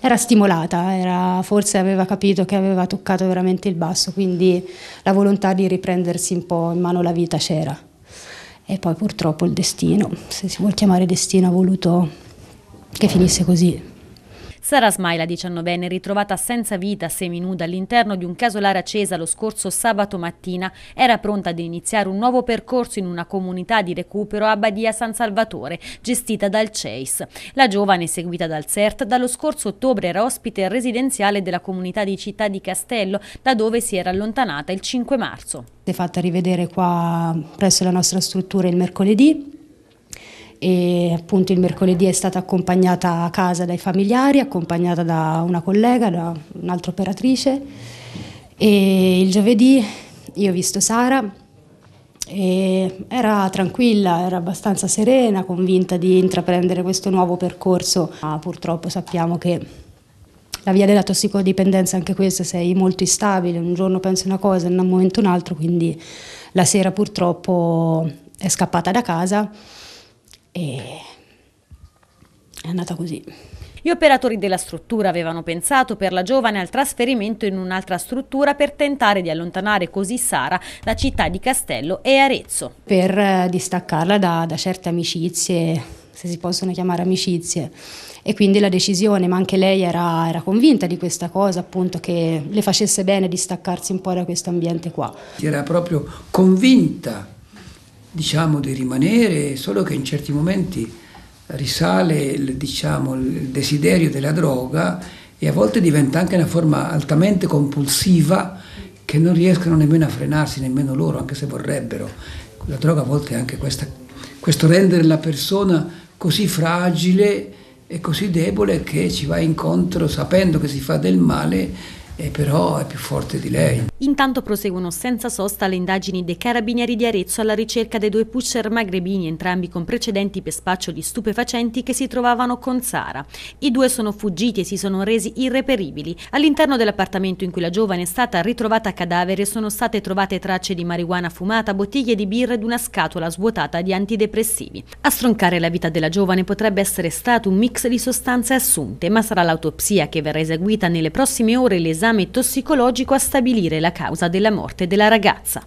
era stimolata, era, forse aveva capito che aveva toccato veramente il basso, quindi la volontà di riprendersi un po' in mano la vita c'era. E poi purtroppo il destino, se si vuol chiamare destino, ha voluto che finisse così. Sara Smai, la 19enne, ritrovata senza vita, seminuda, all'interno di un casolare a lo scorso sabato mattina, era pronta ad iniziare un nuovo percorso in una comunità di recupero a Badia San Salvatore, gestita dal CEIS. La giovane, seguita dal CERT, dallo scorso ottobre era ospite residenziale della comunità di Città di Castello, da dove si era allontanata il 5 marzo. Si è fatta rivedere qua presso la nostra struttura il mercoledì e appunto il mercoledì è stata accompagnata a casa dai familiari, accompagnata da una collega, da un'altra operatrice e il giovedì io ho visto Sara e era tranquilla, era abbastanza serena, convinta di intraprendere questo nuovo percorso, ma purtroppo sappiamo che la via della tossicodipendenza anche questa sei molto instabile, un giorno pensi una cosa, e in un momento un altro, quindi la sera purtroppo è scappata da casa e è andata così. Gli operatori della struttura avevano pensato per la giovane al trasferimento in un'altra struttura per tentare di allontanare così Sara da città di Castello e Arezzo. Per eh, distaccarla da, da certe amicizie, se si possono chiamare amicizie, e quindi la decisione, ma anche lei era, era convinta di questa cosa, appunto che le facesse bene distaccarsi un po' da questo ambiente qua. Era proprio convinta diciamo di rimanere, solo che in certi momenti risale il, diciamo, il desiderio della droga e a volte diventa anche una forma altamente compulsiva che non riescono nemmeno a frenarsi, nemmeno loro, anche se vorrebbero. La droga a volte è anche questa, questo rendere la persona così fragile e così debole che ci va incontro sapendo che si fa del male e però è più forte di lei. Intanto proseguono senza sosta le indagini dei carabinieri di Arezzo alla ricerca dei due pusher magrebini, entrambi con precedenti per spaccio di stupefacenti che si trovavano con Sara. I due sono fuggiti e si sono resi irreperibili. All'interno dell'appartamento in cui la giovane è stata ritrovata a cadavere sono state trovate tracce di marijuana fumata, bottiglie di birra ed una scatola svuotata di antidepressivi. A stroncare la vita della giovane potrebbe essere stato un mix di sostanze assunte, ma sarà l'autopsia che verrà eseguita nelle prossime ore l'esame esame tossicologico a stabilire la causa della morte della ragazza.